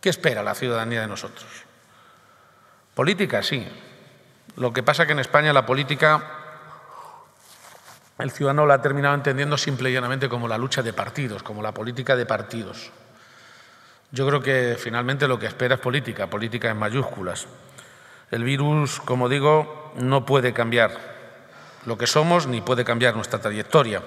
¿Qué espera la ciudadanía de nosotros? Política, sí. Lo que pasa es que en España la política el ciudadano la ha terminado entendiendo simple y llanamente como la lucha de partidos, como la política de partidos. Yo creo que finalmente lo que espera es política, política en mayúsculas. El virus, como digo, no puede cambiar lo que somos ni puede cambiar nuestra trayectoria.